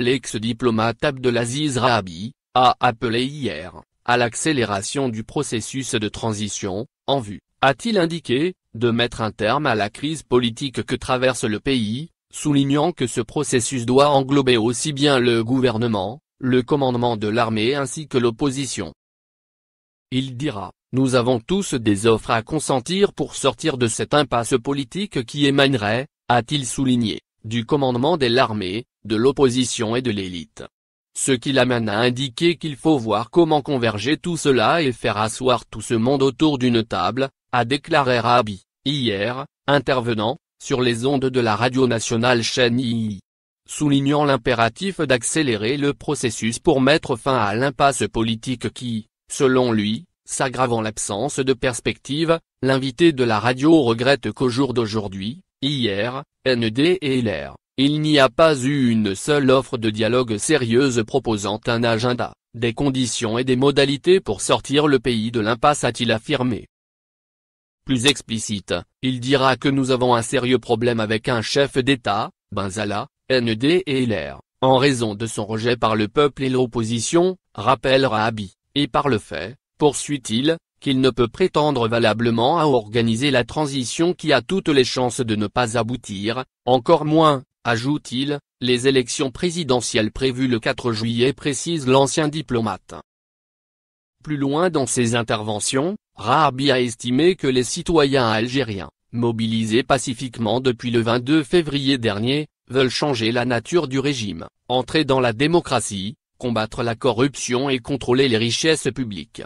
L'ex-diplomate Abdelaziz Rahabi, a appelé hier, à l'accélération du processus de transition, en vue, a-t-il indiqué, de mettre un terme à la crise politique que traverse le pays, soulignant que ce processus doit englober aussi bien le gouvernement, le commandement de l'armée ainsi que l'opposition. Il dira, nous avons tous des offres à consentir pour sortir de cette impasse politique qui émanerait, a-t-il souligné, du commandement de l'armée, de l'opposition et de l'élite. Ce qui l'amène à indiquer qu'il faut voir comment converger tout cela et faire asseoir tout ce monde autour d'une table, a déclaré Rabi, hier, intervenant, sur les ondes de la radio nationale chaîne II. Soulignant l'impératif d'accélérer le processus pour mettre fin à l'impasse politique qui, selon lui, s'aggravant l'absence de perspective, l'invité de la radio regrette qu'au jour d'aujourd'hui, hier, ND et LR, il n'y a pas eu une seule offre de dialogue sérieuse proposant un agenda, des conditions et des modalités pour sortir le pays de l'impasse a-t-il affirmé. Plus explicite, il dira que nous avons un sérieux problème avec un chef d'État, Benzala, ND et LR, en raison de son rejet par le peuple et l'opposition, rappelle Rabi, et par le fait, poursuit-il, qu'il ne peut prétendre valablement à organiser la transition qui a toutes les chances de ne pas aboutir, encore moins, ajoute-t-il, les élections présidentielles prévues le 4 juillet précise l'ancien diplomate. Plus loin dans ses interventions, Rabi a estimé que les citoyens algériens, mobilisés pacifiquement depuis le 22 février dernier, veulent changer la nature du régime, entrer dans la démocratie, combattre la corruption et contrôler les richesses publiques.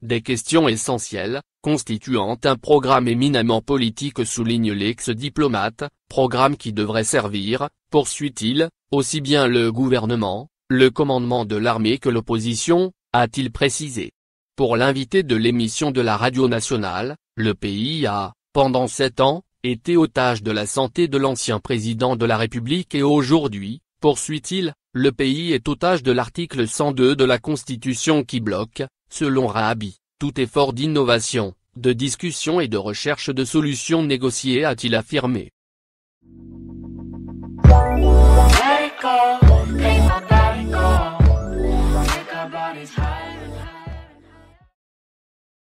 Des questions essentielles, constituant un programme éminemment politique souligne l'ex-diplomate, programme qui devrait servir, poursuit-il, aussi bien le gouvernement, le commandement de l'armée que l'opposition, a-t-il précisé. Pour l'invité de l'émission de la radio nationale, le pays a, pendant sept ans, été otage de la santé de l'ancien président de la République et aujourd'hui, poursuit-il, le pays est otage de l'article 102 de la Constitution qui bloque, selon Rahabi, tout effort d'innovation, de discussion et de recherche de solutions négociées a-t-il affirmé.